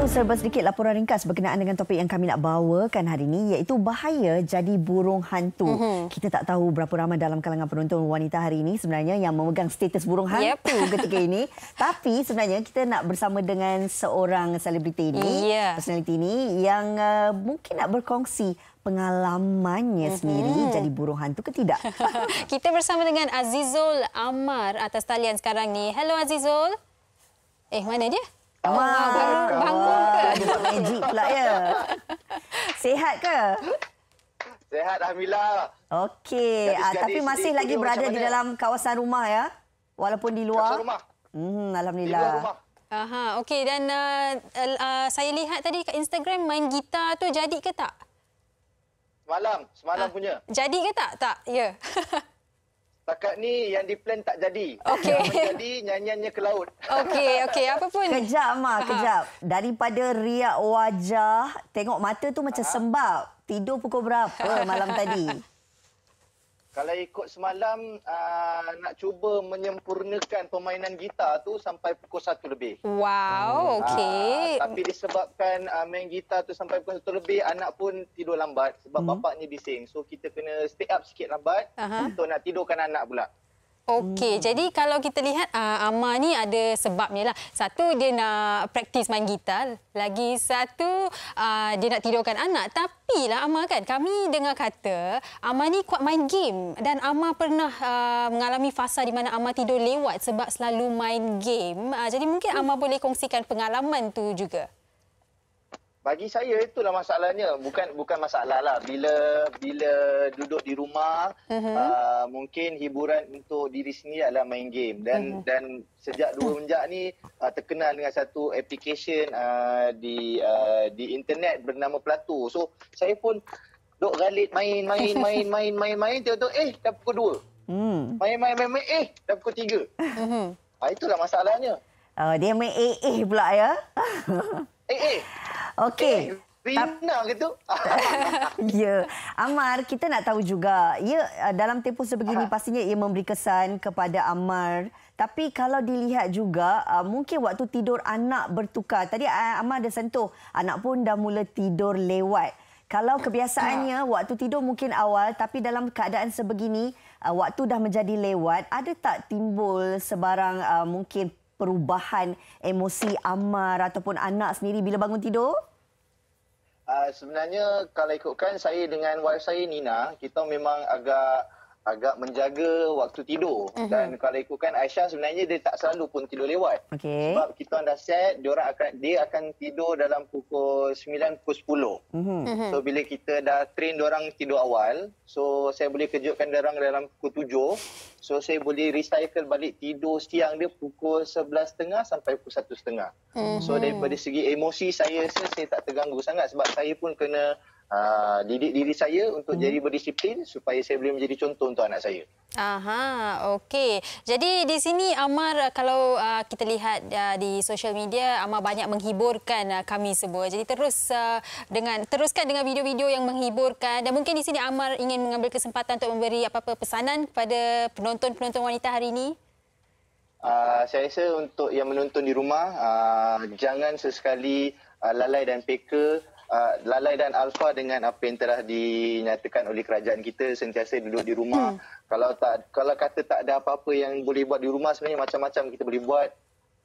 Itu serba sedikit laporan ringkas berkenaan dengan topik yang kami nak bawakan hari ini iaitu bahaya jadi burung hantu. Mm-hmm. Kita tak tahu berapa ramai dalam kalangan penonton wanita hari ini sebenarnya yang memegang status burung hantu yep. ketika ini. Tapi sebenarnya kita nak bersama dengan seorang selebriti ini, yeah. personaliti ini yang uh, mungkin nak berkongsi pengalamannya mm-hmm. sendiri jadi burung hantu ke tidak. kita bersama dengan Azizul Amar atas talian sekarang ni. Hello Azizul. Eh mana dia? Oh, Ma, bangun, bangun ke? Magic pula ya. Sehat ke? Sehat, Alhamdulillah. Okey, ah, tapi masih lagi berada di dalam kawasan rumah ya. Walaupun di luar. Kawasan rumah. Hmm, Alhamdulillah. Di luar rumah. Aha, okey dan uh, uh, saya lihat tadi kat Instagram main gitar tu jadi ke tak? Semalam, semalam ah, punya. Jadi ke tak? Tak, ya. Yeah. Setakat ni yang diplan tak jadi. Okey. Yang jadi nyanyiannya ke laut. Okey, okey. Apa pun. Kejap, Ma. Kejap. Daripada riak wajah, tengok mata tu macam Aha. sembab. Tidur pukul berapa malam tadi? kalau ikut semalam uh, nak cuba menyempurnakan permainan gitar tu sampai pukul satu lebih. Wow, hmm. okey. Ah, tapi disebabkan uh, main gitar tu sampai pukul satu lebih, anak pun tidur lambat sebab hmm. bapak bising. So kita kena stay up sikit lambat uh-huh. untuk nak tidurkan anak pula. Okey, hmm. jadi kalau kita lihat uh, ah, Amar ni ada sebabnya lah. Satu dia nak praktis main gitar, lagi satu uh, dia nak tidurkan anak. Tapi lah Amar kan, kami dengar kata Amar ni kuat main game dan Amar pernah uh, mengalami fasa di mana Amar tidur lewat sebab selalu main game. Uh, jadi mungkin hmm. Amar boleh kongsikan pengalaman tu juga bagi saya itulah masalahnya bukan bukan masalah lah bila bila duduk di rumah uh-huh. uh, mungkin hiburan untuk diri sendiri adalah main game dan uh-huh. dan sejak dua menjak ni uh, terkenal dengan satu aplikasi uh, ah, di uh, di internet bernama Plato so saya pun duk galit main main main main main main tu eh dah pukul 2 hmm main, main main main eh dah pukul 3 uh-huh. uh, itulah masalahnya uh, dia main eh eh pula ya eh eh Okey. Eh, Rina ke tu? ya. Amar, kita nak tahu juga. Ya, eh, dalam tempoh sebegini Aha. pastinya ia memberi kesan kepada Amar. Tapi kalau dilihat juga, eh, mungkin waktu tidur anak bertukar. Tadi Amar ada sentuh, anak pun dah mula tidur lewat. Kalau kebiasaannya ha. waktu tidur mungkin awal tapi dalam keadaan sebegini waktu dah menjadi lewat ada tak timbul sebarang uh, mungkin perubahan emosi amar ataupun anak sendiri bila bangun tidur? Ah, sebenarnya kalau ikutkan saya dengan wife saya Nina, kita memang agak agak menjaga waktu tidur uh-huh. dan kalau ikutkan Aisyah sebenarnya dia tak selalu pun tidur lewat okay. sebab kita dah set dia orang akan dia akan tidur dalam pukul 9 pukul 10 uh-huh. Mhm. Mhm. so bila kita dah train dia orang tidur awal so saya boleh kejutkan dia orang dalam pukul 7 so saya boleh recycle balik tidur siang dia pukul 11.30 sampai pukul 1.30 uh-huh. so daripada segi emosi saya saya, saya tak terganggu sangat sebab saya pun kena uh, didik diri saya untuk hmm. jadi berdisiplin supaya saya boleh menjadi contoh untuk anak saya. Aha, okey. Jadi di sini Amar kalau uh, kita lihat uh, di social media Amar banyak menghiburkan uh, kami semua. Jadi terus uh, dengan teruskan dengan video-video yang menghiburkan dan mungkin di sini Amar ingin mengambil kesempatan untuk memberi apa-apa pesanan kepada penonton-penonton wanita hari ini. Uh, saya rasa untuk yang menonton di rumah uh, jangan sesekali uh, lalai dan peka uh, lalai dan alfa dengan apa yang telah dinyatakan oleh kerajaan kita sentiasa duduk di rumah. Hmm. kalau tak kalau kata tak ada apa-apa yang boleh buat di rumah sebenarnya macam-macam kita boleh buat.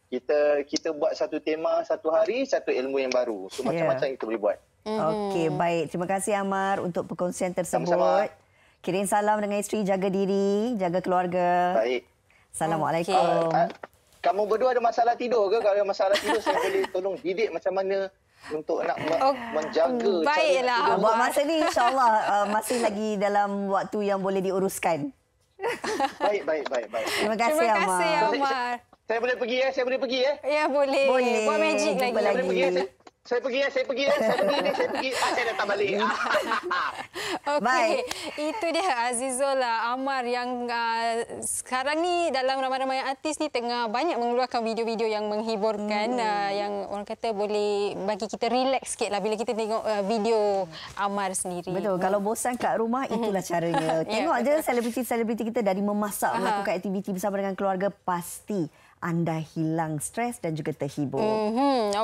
Kita kita buat satu tema satu hari satu ilmu yang baru. So ya. macam-macam yeah. kita boleh buat. Mm-hmm. Okey, baik. Terima kasih Amar untuk perkongsian tersebut. sama Kirim salam dengan isteri, jaga diri, jaga keluarga. Baik. Assalamualaikum. Okay. Uh, uh. Kamu berdua ada masalah tidur ke? Kalau ada masalah tidur, saya boleh tolong didik macam mana untuk nak ma- oh, menjaga. Mm, baiklah. Cara Buat masa ni insyaAllah uh, masih lagi dalam waktu yang boleh diuruskan. Baik, baik, baik. baik. Terima kasih, Terima kasih Amar. Amar. Saya, eh? saya, boleh pergi eh? ya? Saya boleh pergi ya? Ya, boleh. boleh. Buat magic lagi. boleh pergi ya? Eh? saya pergi ya, saya pergi ya, saya pergi ni, saya pergi. saya ah, datang balik. Ah. Okey, itu dia Azizul ah, Amar yang uh, sekarang ni dalam ramai-ramai artis ni tengah banyak mengeluarkan video-video yang menghiburkan hmm. uh, yang orang kata boleh bagi kita relax sikitlah bila kita tengok uh, video Amar sendiri. Betul, hmm. kalau bosan kat rumah hmm. itulah caranya. Ya. Tengok aja selebriti-selebriti kita dari memasak uh-huh. melakukan aktiviti bersama dengan keluarga pasti anda hilang stres dan juga terhibur. Hmm. hmm. Okay.